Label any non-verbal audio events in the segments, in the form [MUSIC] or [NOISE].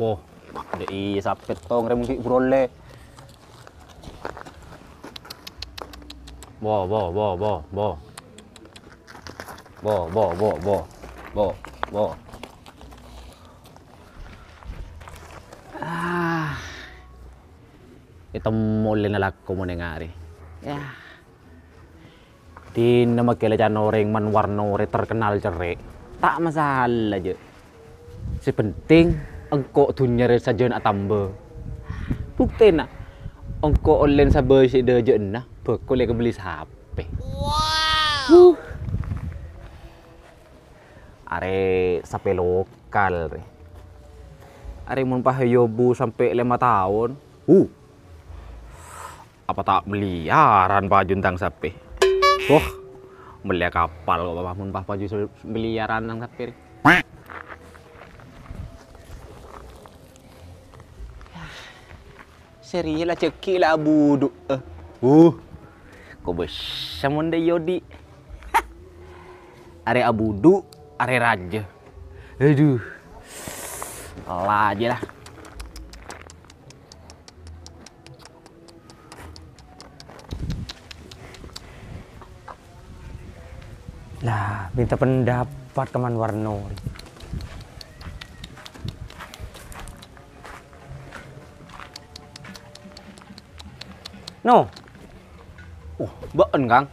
Wah, wow. iya sapet tong rem ki brole. Bo bo bo bo bo. Bo bo bo bo bo bo. Ah. itu Itemol na lakko mo ngari. Ya. Di nama magkailan orang man warno terkenal cerik. Tak masalah aja. Si penting engko dunia saja nak tambah bukti nak engko online sabar si de je nah bekol lek beli HP wow uh. are sampai lokal re are mun pahayobu sampai lima tahun uh apa tak beliaran pak juntang sapi wah oh, beli kapal kok bapak mun pah baju beliaran nang sapi Serilah cekik lah buduk. Eh. Uh. Kau besar monde yodi. [LAUGHS] Are abudu, are raja. Aduh. Lah aja lah. Nah, minta pendapat keman Warno. No. Uh, oh, beken Kang.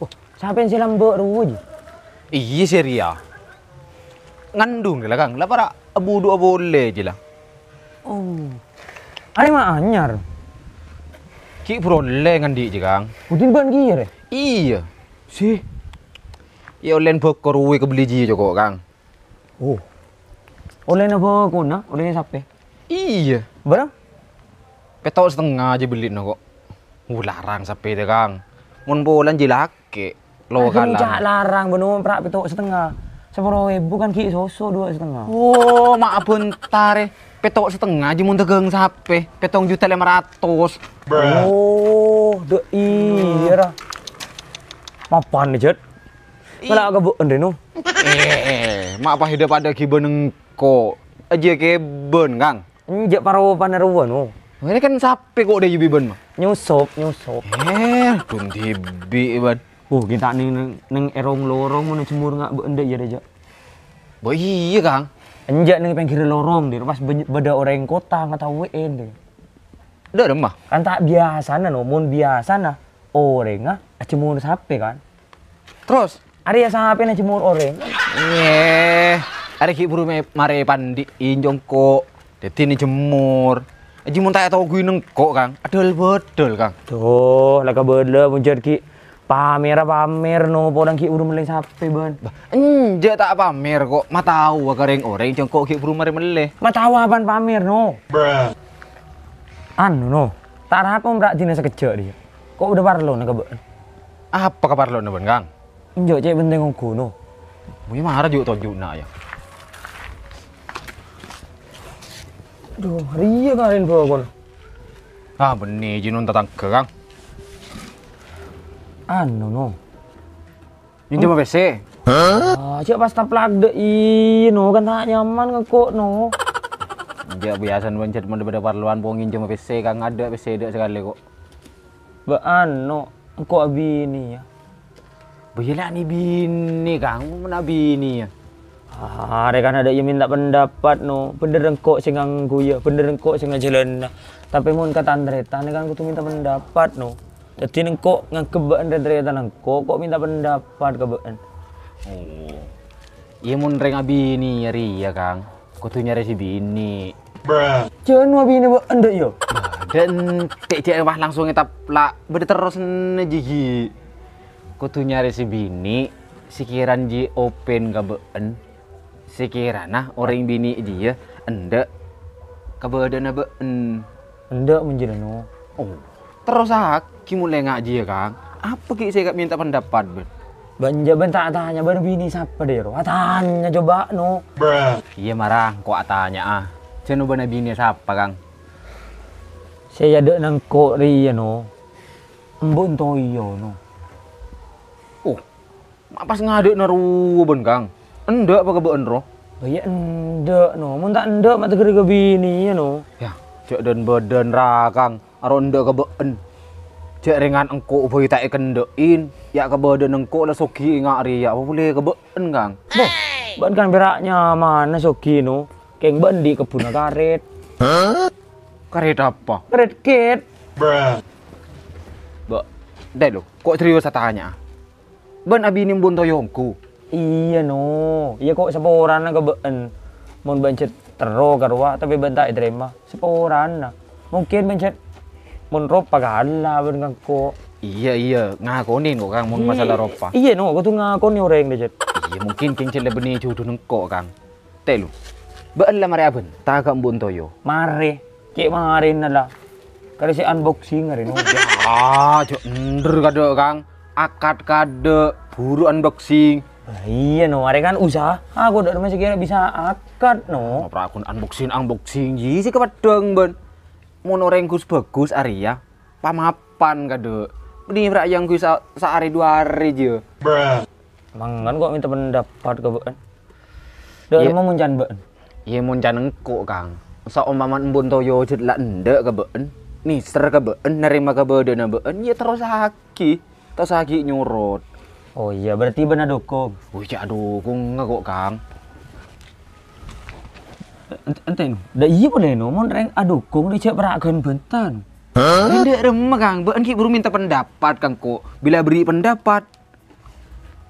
Uh, oh, yang silam mbok ruwun. Iya seria. Ngandung lah Kang. Lah para abu dua boleh je lah. Oh. Ari mah anyar. Ki prole ngandi je Kang. Udin ban gire. Iya. Si. Ya olen bokor uwe kebeli ji joko Kang. Oh. Olen apa kuna? Olen siapa? Iya. Barang? Petok setengah aja beli no kok. Uh, larang sampai deh kang. Mun bulan jilake. Lo kan lah. larang benar prak petok setengah. Sepuluh ribu kan ki soso dua setengah. Oh, maaf abun tarik eh. petok setengah aja mun tegang sampai petong juta lima ratus oh de iya lah mapan nih jet malah agak bukan deh eh mak apa hidup ada kibeneng ko aja keben kang Njak paru paneruan no ini kan sapi kok dari ban mah. Nyusup, nyusup. Eh, pun tibi ban. Uh, oh, kita nih neng, neng erong lorong mau cemur nggak benda ya aja. Boy iya kang. Enjak neng pinggir lorong deh, pas beda orang kota nggak tahu en deh. Udah mah. Kan tak biasa nana, mau biasa nah orang ah cemur nah, sapi kan. Terus? Ada ya sapi nih cemur orang. Eh, Ada kiburu mare pandi injong kok. Detik ini jemur. Aji mun tak tau gue neng kok, Kang. Adol bodol, Kang. Duh, lagi bedle muncul ki pamer-pamer no podang ki urung meleh sapi Ban. Enje tak pamer kok. Ma tahu kareng orang cengkok ki urung mari meleh. Ma tahu aban pamer no. Bruh. Anu no. Tak harap mbak dina sekeja dia. Kok udah parlo nang kebek. Apa kabar lo nih, Kang? Enjo cek penting no. Mungkin marah juga tunjuk nak ya. Aduh, ria kan ini bawa kon. Ah, benih je non datang kerang. kang. Anu no. Ini cuma WC. Hah? Cik pas tak pelak dek no kan tak nyaman ngekuk no. Dia biasa mencet mende pada parluan pungin cuma PC, kan ada PC dek sekali kok. Ba anu, engkau bini ya. Bayalah ni bini kang, mana bini ya. Ah, kan ada yang minta pendapat no. Bener engkok sing nganggu ya, bener engkok sing nah. Tapi mun kata Andreta nek kan, kan kutu minta pendapat no. Jadi engkok ngangkebaan Andreta engkok kok minta pendapat kebaan. Oh. Iya mun reng abi nyari ya, ya Kang. Kudu nyari si bini. Bruh. Jangan mau bini anda yo. Dan cek cek wah langsung etap lah berterus jigi. Kudu nyari si bini, sikiran ji open -en sekiranya orang bini dia ende keberadaan apa en ende menjerno oh terus hak kimu lengak dia kang apa ki saya minta pendapat ben Banja tak tanya baru bini siapa deh roh tanya coba no iya marah kok tanya ah cenu bana bini siapa kang saya ada nangko ria no embun toyo no oh apa naruh naruwen kang Endok apa kebun roh? Oh iya endok no, mun tak endok mak tegur ke bini ya no. Ya, cek dan badan rakang, aro endok kebun. Cek ringan engko boy tak kendokin, ya kebun engko lah soki ngari ya apa boleh kebun kang. Boh, ban kan beraknya mana soki no, keng ban di kebun karet. Karet apa? Karet kit. Bruh. Bo, deh lo, kok serius tanya? Ban abinim buntoyongku. toyongku iya no iya kok seporan kebeen mau bencet tero karwa tapi bentak terima seporan mungkin bencet mau ropa gala ben kang ko iya iya ngakonin kok kang mun masalah iya. ropa iya no kau tuh ngakoni orang bencet. iya mungkin kencet lebih nih jodoh nengko kang telu baan lah mare aben tagam toyo. mare cek mare nala kali si unboxing hari no [LAUGHS] ah cok nder kado kang akad kado buru unboxing Nah, iya no, ada kan usaha. Aku udah rumah segini bisa akad no. Perakun unboxing unboxing ji iya sih dong ben. Mono rengkus bagus Arya. Pamapan kado. Ini prak yang gue sehari dua hari ji. Emang kan kok minta pendapat ke ben. mau yeah. emang muncan Iya yeah, muncan engkok kang. Sa omaman embun toyo jetlak ndak ke Nih Mister ke ben nerima ke ben ben. Iya terus haki. Terus haki nyurut. Oh iya, berarti benar dukung. Oh iya dukung enggak kok, Kang. Ente no. Da iya benar no, mon reng adukung dia cek berakan bentan. Hah? Tidak remeh, Kang. Beun baru minta pendapat, Kang kok. Bila beri pendapat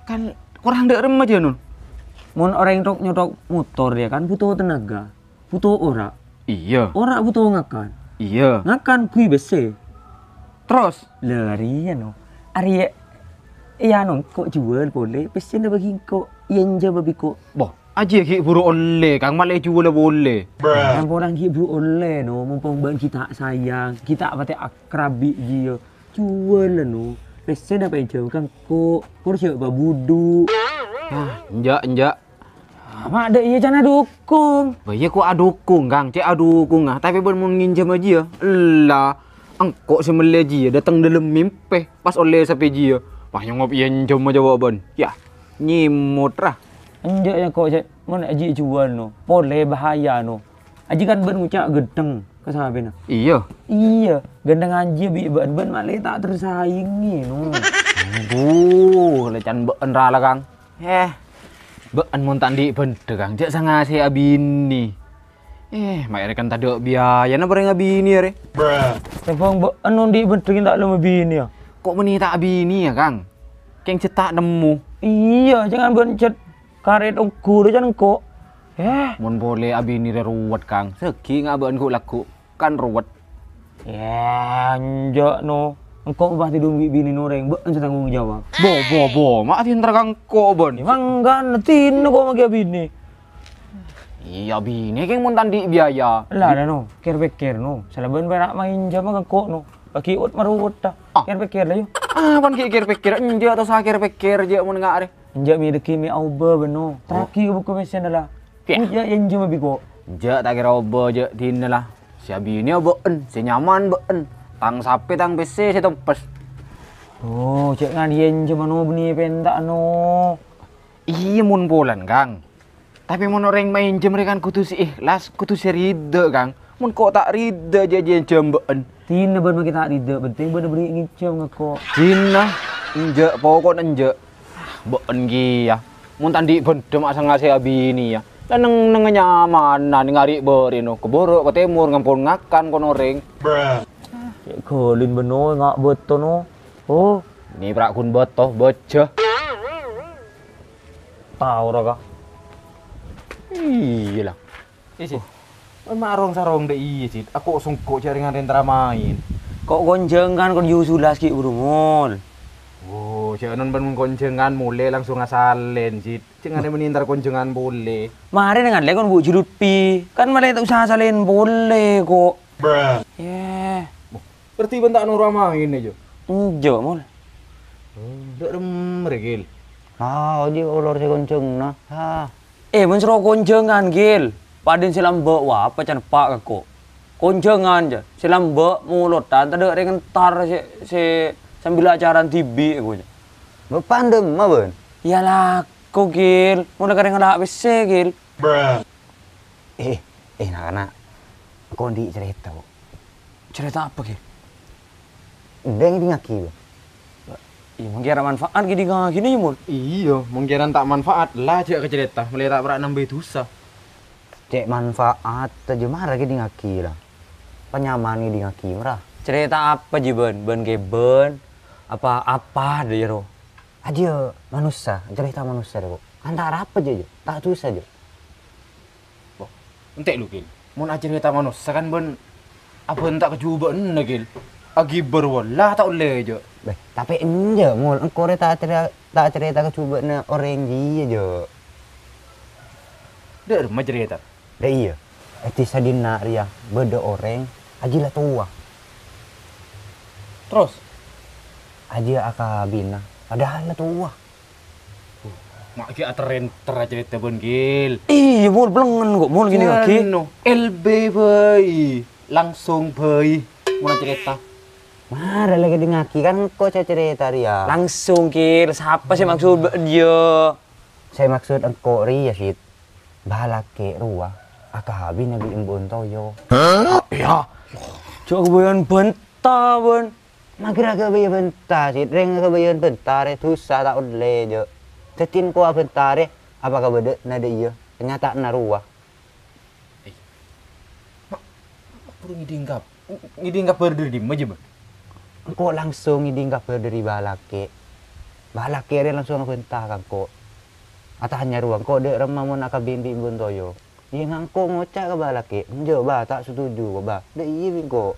kan kurang ndak remeh aja nun. Mon orang tok nyotok motor ya kan butuh tenaga. Butuh ora. Iya. Ora butuh ngakan. Iya. Ngakan kui besi. Terus larian no. Ari iya non kok jual boleh pesen bagi kok yang jual bagi kok boh aja ki buru oleh kang malai jual boleh kan orang ki buru oleh no mumpung bang kita sayang kita apa teh akrabi dia jual no pesen apa yang jual kang kok kor siapa budu ah injak, enggak Mak ada iya jana dukung. Bah iya kok adukung kang, cek adukung ah. Tapi bon mau nginjem aja. Ya. Lah, engkok semele dia datang dalam mimpi pas oleh sampai dia. Pah nyongop yen iya, jomo jawaban. Ya, nyimut rah. Anjak ya kau cek mana aji jual no. Pole bahaya no. Aji kan ben ngucak gedeng ke sama Iya. Iya, gendeng aji bi ben ben malah tak tersaingi no. Aduh, lecan ben rala Kang. Eh. Ben montan di ben degang jak sanga si abini. Eh, mak kan tadi biaya na bareng abini ya re. Bruh. Tepong ben di ben tak lama bini ya. Kok meni tak bini ya, Kang? Keng cetak nemu. Iya, jangan bencet. Karet ukur jangan kok. Eh, mun boleh abi ini ruwet, Kang. Segi ngabeun ku lagu kan ruwet. Ya, njok no. Engkau pasti dumbi bini noreng, bukan tanggung jawab. Bo, bo, bo, mak pinter kang kok bon. Emang nanti no kok makai bini. Iya bini keng mun tandi biaya. Lah no, kerbe ker no. Salah ben main jam kok no kiut meruwut ta. Ah. kian pikir lah Ah, pan kir pikir, enja atau sakir pikir je mau ngak deh Enja mi deki mi auba beno. Terakhir oh. buku mesen lah. Enja enja mau biko. Enja tak kira auba je tin lah. Si abi ini en si nyaman en Tang sapi tang besi si tempes. Oh, cek ngan enja mau beni pentak no. Iya mun polan Kang. Tapi mau orang main jem kan kudu si ikhlas, kutu si rida Kang. Mun kok tak rida je jem en. Cina ban mah kita tidak penting ban beri ngicem ngeko. Cina injak pokok nenjak. Bon gi ya. Mun tandi ban dem asa ngasih abi ini ya. Dan neng neng nyaman nang ngari berino keboro ke timur ngempun ngakan kono ring. Cek golin beno oh, ngak beto no. Oh, ini prakun botoh bocah. Tahu raga. Iya lah. Isi. Oh. Eh, marong sarong deh iya cit aku sungkuk jaringan rentra main kok gonjeng kan kon yusulas ki urungun oh cek non ben konjengan mulai langsung ngasalen cit cek ngane menintar konjengan boleh mari dengan lekon bu judut pi kan malah tak usah salen boleh kok bruh yeah berarti bentak nora main aja enjo mul Dok rem regil. Ah, oji ulur si konjeng nah. Ha. Ah. Eh, men sro konjengan, Gil. Padin silam wah apa can pak aku. Koncengan je. Silambek mulutan tadi ada ngentar si, si sambil acara TV aku je. Bepandem mah ben. Iyalah kok gil. Mulai kadang habis bese gil. Bruh. Eh, eh nak-nak. Kondi cerita. Cerita apa gil? Ndeng ini ngaki Iya, mungkin manfaat gini gini mur. Iya, mungkin tak manfaat lah aja ke cerita, mulai tak pernah nambah dosa cek manfaat aja marah ke di ngaki lah penyaman di ngaki merah cerita apa jiban ben geben apa apa deh roh. aja manusia cerita manusia deh antara apa aja tak tuh saja oh, entek lu gil mau aja cerita manusia kan ben apa entak kejuban gil agi berwala tak boleh aja Beh, tapi enja mul engkau tak cerita tak cerita kejuban orang dia aja Derma cerita. Da eh, iya. Eti sadina ria beda orang aji lah tua. Terus? aja aka bina. Padahal lah tua. Mak ki aterin teraja tebon gil. Iya mul belengan kok mul gini kaki. No. Anu, LB bay. Langsung bay. Mau cerita. Marah lagi di ngaki kan kok cerita ria. Langsung kil. Siapa sih maksud dia? Saya maksud engkau ria sih. Balake ruah Atahabi nabiin Bontoyo. Hah? Iya. Cok kebayan benta ben. Magra kebayan bentar. sih. Reng kebayan bentar re tusa eh. tak udle jo. Tetin kuah benta re. Eh. Apa kabede nade iyo, Ternyata naruah. Eh. Mak, mak perlu ngidingkap. Ngidingkap berdiri di meja ben. Engkau langsung ngidingkap berdiri balake. Balake re langsung benta kan kok. Atah hanya ruang kok dek remah mau nak kabimbi buntoyo. Iya ngangko ngocak ke balaki. Menjo ba tak setuju ba. Dek iya bingko.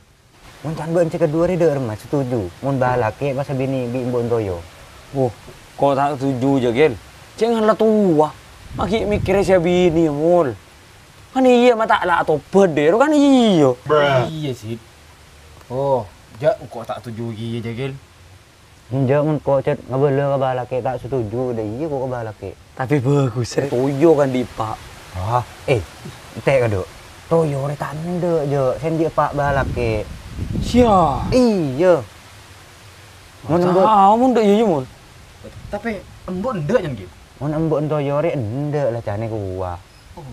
Mun can ben cek dua rider mah setuju. Mun ke masa bini bi mbon toyo. Uh, oh, kok tak setuju je gel. Jangan lah tua. Maki mikir saya bini mul. Kan iya mata lah atau beder kan iya. Iya sih. Oh, ja kok tak setuju iya je gel. Menjo mun kok cet ngabele ke ke tak setuju deh iya kok ke ke. Tapi bagus. Setuju kan di pak. Wah, eh, teh kado. Toyo re tande je, sen dia pak balak ke. Sia. Iya. Mun embo. Ah, mun dek yuyu mun. Tapi embo ndek yang gitu, Mun embo toyo re ndek lah jane gua. Oh,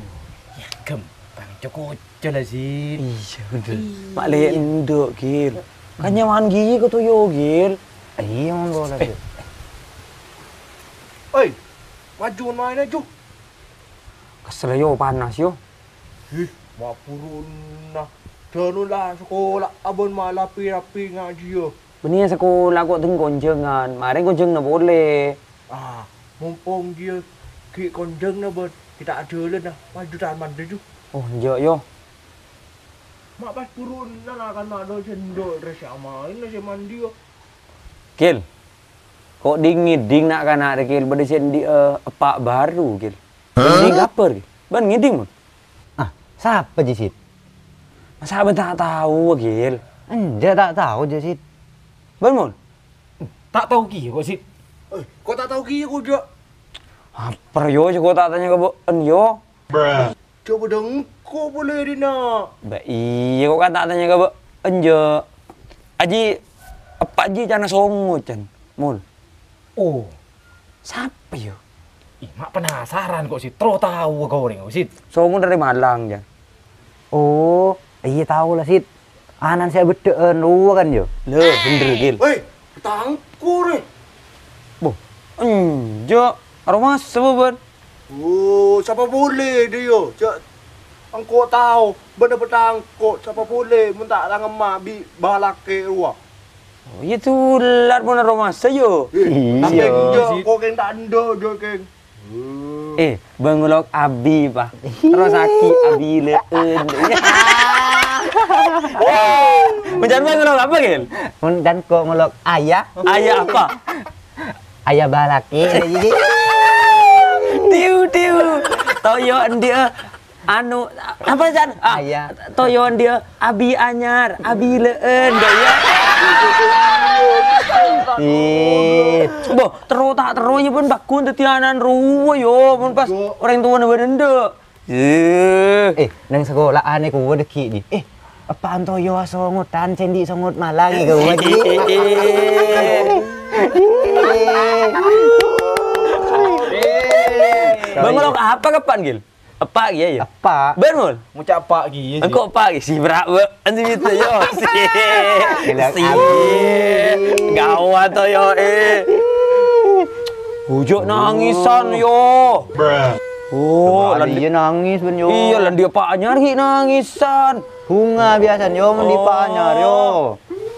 ya gem. Bang Joko lah sih. Iya, ndek. Mak le ndek gil. Kan nyaman gigi ke toyo gil. Iya, mun bola. Oi, wajun mainnya Kesel yo panas yo. Ih, mapurun nah. lah sekolah abon malah rapi ngaji yo. Benih sekolah kok teng konjengan. Mari konjeng na boleh. Ah, mumpung dia ki konjeng na bot. Kita ada lah dah. Maju mandi tu. Oh, yo yo. Mak pas purun akan nah kan ada sendok rasa main rasa mandi yo. Kil. Kok dingin ding nak kana ada kil benda sendi uh, eh, epak baru kil. Ini lapar. Ban ngiding, Mon. Ah, siapa Jisit? Masa abang tak tahu, Gil? Enggak tak tahu, Jisit. Ban, Mon. Tak tahu ki kok, Sit. Eh, kok tak tahu ki kok, Dok? Apa yo aja kok tak tanya ke Bo? En yo. Bruh. Coba dong, kok boleh Rina? Ba iya kok kan tak tanya ke Bo? En Aji apa aji cana songo, Chan. Mul. Oh. Siapa yo? Ih, mak penasaran kok sih. Tro tahu kau nih, Sid. Somu dari Malang ya. Oh, iya tahu lah Sid. Anan saya bedeen eh, lu kan yo. Lo bener gil. Woi, tangkur nih. Boh, enjo. Rumah sebeben. Oh, siapa boleh dia. Cak angko tahu benda petang kok siapa boleh minta tangan mak bi balak ke ruah. Oh, iya tulat mana rumah eh, saya. Iya. Tapi kau keng tak endo keng. Eh, bangulok abi pa. Terus aki abi leun. [LAUGHS] Eh, Menjan bangulok apa gil? Dan kok ngulok ayah. Ayah apa? Ayah balaki. tiu [LAUGHS] tiu. toyon dia anu apa jan? Ah, ayah. toyon dia abi anyar, abi leun. Dia. Ih. Bo, teru tak teru ya pun bakun dadi anan ruwo yo pun pas orang tua nang bende. Eh, nang sekolah ane ku deki di. Eh, apa anto yo songotan cendi songot malang ya gue lagi. Bang, apa kapan, Gil? apa gitu ya? Apa? Benar. Mucak apa gitu. Engkau apa gitu? Si berapa? Anjing itu yo si. Si. Gawat to yo eh. Ujuk nangisan oh. yo. Bruh. Oh, lan dia nangis ben yo. Iya, lan dia pak nyari nangisan. Bunga biasa yo men di pak nyar oh. yo.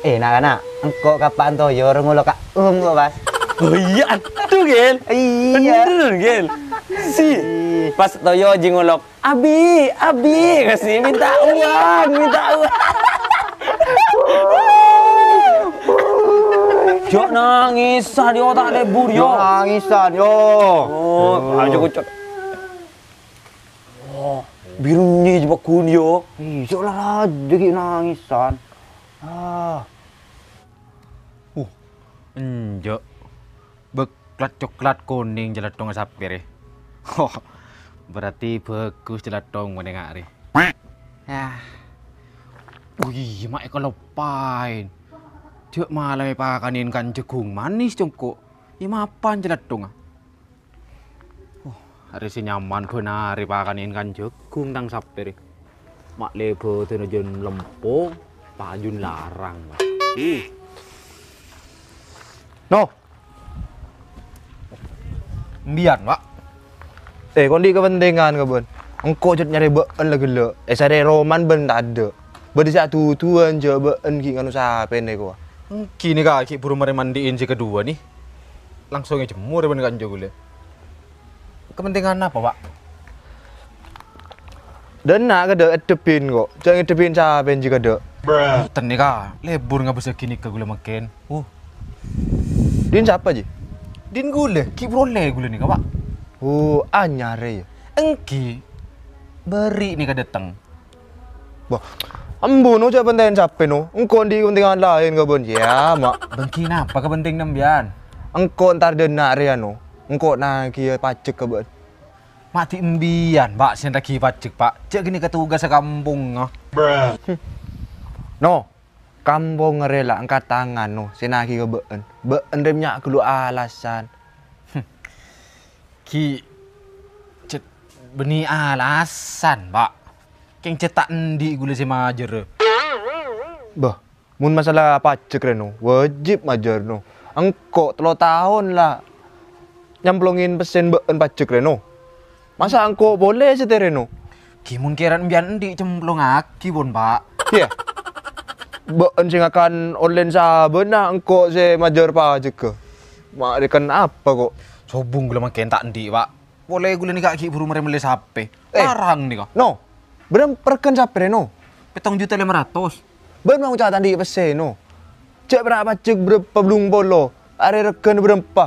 Eh, nak-nak, engko kapan to yo ngono kak um kok, Mas. Oh iya, atuh, Gil. Iya. Bener, Gil si pas Toyo jingolok Abi Abi kasih minta uang minta uang Yo nangis, ah, yo tak lebur yo. Nangisan ah, yo. Oh, oh. aja kucek. Oh, birunya coba kun yo. Iya lah jadi nangisan. Ah. Uh. Enjo. Beklat coklat kuning jelas dong sapir ya. Oh, berarti bagus jelas dong ngene ngari. Ya. Wih, mak kalau pain. Dia malah e pakanin kan jagung manis jongko. Ini iya, mapan jelas dong. Ah? Oh, hari si nyaman benar pakanin kan jagung tang sabderi. Mak lebo tenujun lempo, pajun larang. Ih. No. Biar, Pak. Eh, kondi kepentingan ke ben. Engko cut nyari been lagi lo, Eh, sare roman ben tak ada. Ben sak tuan je been ki nganu sape ne ko. Kini kak, ki buru mari mandiin si kedua nih. Langsung jemur ben kan jogule. Kepentingan apa, Pak? Dan nak kada edepin kok. Jangan edepin siapa yang jika dek. Bruh. Teni kak, lebur nggak bisa kini ke gula makin. Uh. Din siapa ji? Din gule, ki brole gule nih kak pak. Hu anyare ya. Engki beri nih kadeteng. Wah, ambu no coba penting capek no. Engkau di kepentingan lain kau bon ya mak. Bengki napa kepenting nembian? Engkau ntar denak ria ya no. Engkau nagi ya pacek kau bon. Mati embian, pak sih lagi pacek pak. Cek gini ketugas kampung no. Ah. No, kampung rela angkat tangan no. Sinagi kau been. Been remnya kelu alasan. Ki cet beni alasan, Pak. Keng cetak di gula si majer. Bah, mun masalah apa cek reno, wajib majer no. engko telo tahun lah nyemplungin pesen beken pajak reno. Masa engko boleh sih reno? Ki mungkiran biar di cemplong aki bon, Pak. Iya. Yeah. Beken sing akan online saben nah engkok se majer pajak ke. Mak rekan apa kok? Sobung gula makin tak endi, Pak. Boleh gula nikah ki buru meremele sape. Eh. Larang nih kok. No. Berem perken sape no. Petong juta lima ratus. Ben mau cah tadi pesen no. Cek berapa cek berapa belum bolo. Are reken berempa.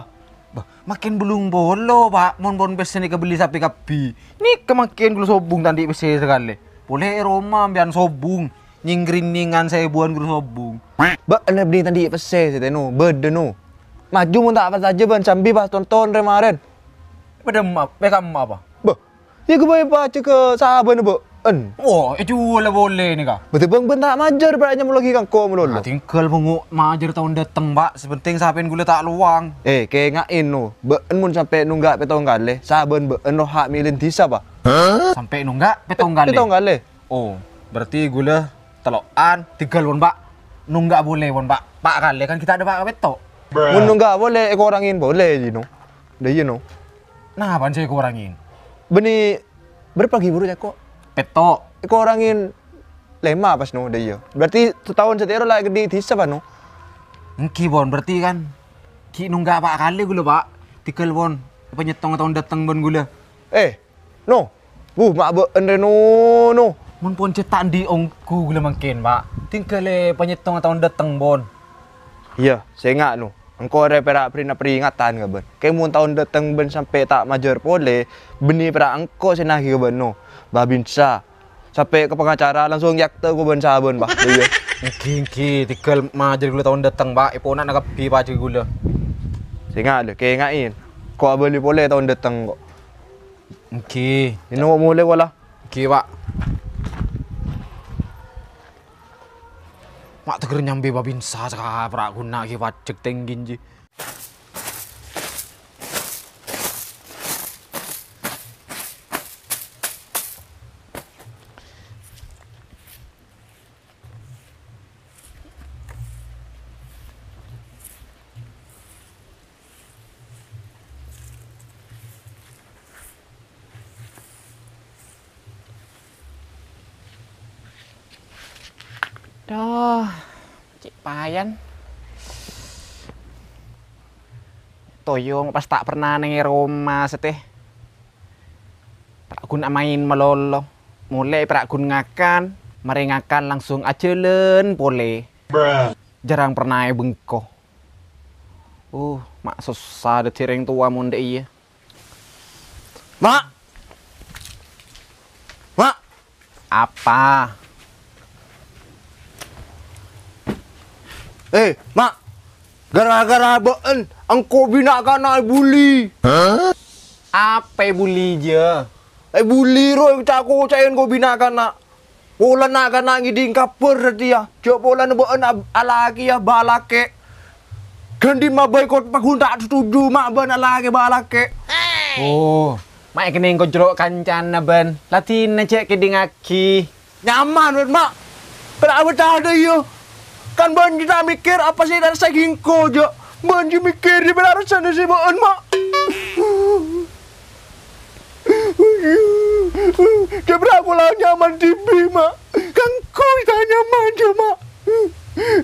Makin belum bolo, Pak. Mon bon pesen ni kebeli sapi kapi. Ni kemakin gula sobung tadi pesen sekali. Boleh eh, Roma biar sobung. Nyinggriningan saya buan gula sobung. Ba lebih tadi pesen saya no. Bedeno. Maju mun tak apa saja ban cambi pas tonton kemarin. Pada map, mereka map apa? Bah. Ya gue boleh baca ke sahabat bu. En. Wah, itu ya boleh boleh ni kak. Betul bang bentak majar beratnya mau lagi kang kau mulu. Nah, tinggal mengu majar tahun dateng pak. Sepenting sahabat gue tak luang. Eh, kayak ngain no. en mun sampai nunggak petong gale Sahabat been no hak milin tisa pak. Sampai nunggak petong gale Petong gale Oh, berarti gue teloan tinggal lon pak. Nunggak boleh won pak. Pak kali kan kita ada pak betok. Ngono enggak boleh ekorangin, boleh you know. Dah you know. Nah, apaan sih Beni berapa gibur ya kok? Petok. Ekorangin orangin lema pas no dah yo. Iya. Berarti setahun setero lah gede tisa siapa no. Engki bon berarti kan. Ki nunggak pak kali gula pak. Tikel bon. Penyetong nyetong tahun dateng bon gula. Eh, no. Bu, uh, mak be enreno no. Mun pun cetak di ongku gula mungkin pak. Tinggal le eh, penyetong tahun dateng bon. Iya, saya ngak no. engkau ada perak peringatan ke Kau kamu tahun datang ben sampai tak majur pole benih perak engkau senagi ke ben no babinsa sampai ke pengacara langsung yakta ku ben saben bah [LAUGHS] iya kiki tikel majur gula tahun datang bah ipona nak nak pi pasi gula singat le Kau ingatin kau boleh pole tahun datang kok Okey. Ini nak mulai wala. Okey, Pak. mak teger nyambi babinsa cakap guna ki wajek tinggi toyong pas tak pernah nang Roma seteh prakun main melolo mulai prakun ngakan mari langsung acelen pole Bruh. jarang pernah bengkoh uh mak susah ada tireng tua munde iya mak mak apa eh mak gara-gara boen Engko bina kana buli. Hah? Apa buli je? Eh buli ro caku cayen kau bina kana. Bola na kana ngiding kapur dia. Ya. Jo bola buat boen alaki ya balake. Gandi kot boykot tak setuju, mak ben alaki balake. Oh. Mak kene engko jeruk kancana ben. Latin cek kiding aki. Nyaman ben mak. awak tak ada yo? Kan ben kita mikir apa sih dari segingko jo. Manji mikir di benar sana sih mohon mak. dia berapa lah nyaman di bima. Kang kui tanya manja mak.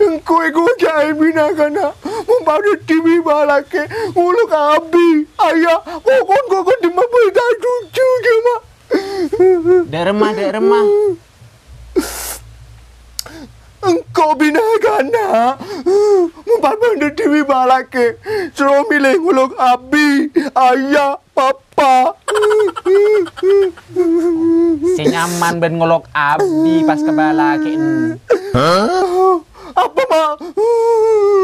Engkau ego jai bina kana. Mumpadu tv balake. Muluk kabi, Ayah. Kokon kokon di mabul tak cucu je mak. Dak remah, dak remah engkau binagana mumpat bandar Dewi Balake suruh milih ngulung abi ayah papa senyaman nyaman ben ngulung abi pas ke Balake huh? apa mak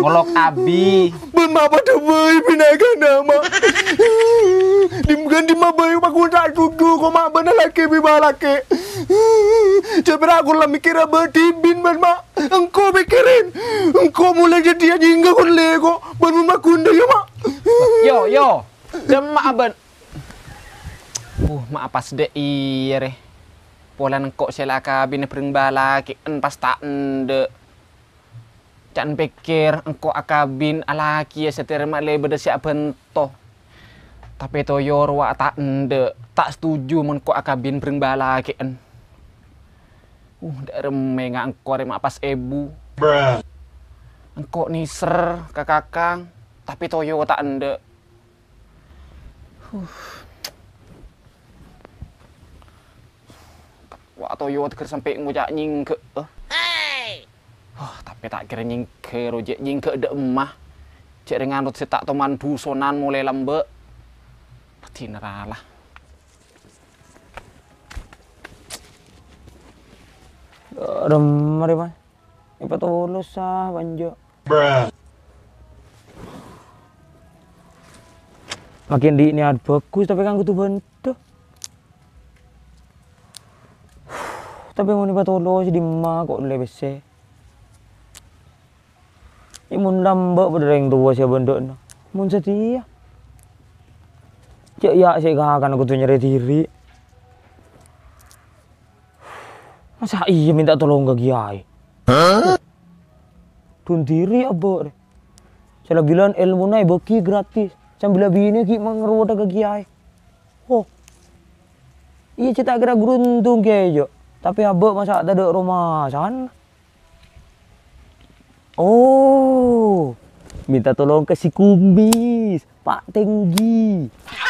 ngulung abi ben apa dewi binagana mak Gandi mabayo maguna dudu ko mabana laki bibalaki. Cebra ako lang mikira ba tibin man ma. Ang ko mikirin. Ang ko mula jadi aninga kon lego. Ban mo makunda ya ma. Yo yo. Dem maaban. Uh, maapas de ire. Iya, Pola nang kok selaka binepring laki en pasta ende. Can pikir engkau akabin alaki ya setirma le beda siap tapi itu yor wa tak ende tak setuju men ko akabin breng bala keen uh dak reme ngangko rem pas ebu bruh engko niser kakak kang, tapi toyo tak ende huh wa toyo teker sampai ngujak nyingke eh. Hey, wah, tapi tak kira nyingke rojek nyingke dek emah cek dengan rut setak teman dusonan mulai lembek Tinralah. Remar ba? Ipatulog sah, banjo. Bruh. Makin di ini ada bagus tapi kan kutu bantu. tapi mau ipatulog si Dima kok lebih sih. Imun nambah pada yang tua siapa bentuk Mau Mun setia. Ya. Cek ya sih gak akan aku tuh nyari diri. Masa iya minta tolong ke kiai? Huh? Tun diri abor. Saya bilang ilmu naik beki gratis. Sambil bilang bini ki mengeruat ke kiai. Oh. Iya cita kira beruntung kiai jo. Tapi abor ya, masa ada rumah sana. Oh. Minta tolong ke si kumis. Pak Tenggi.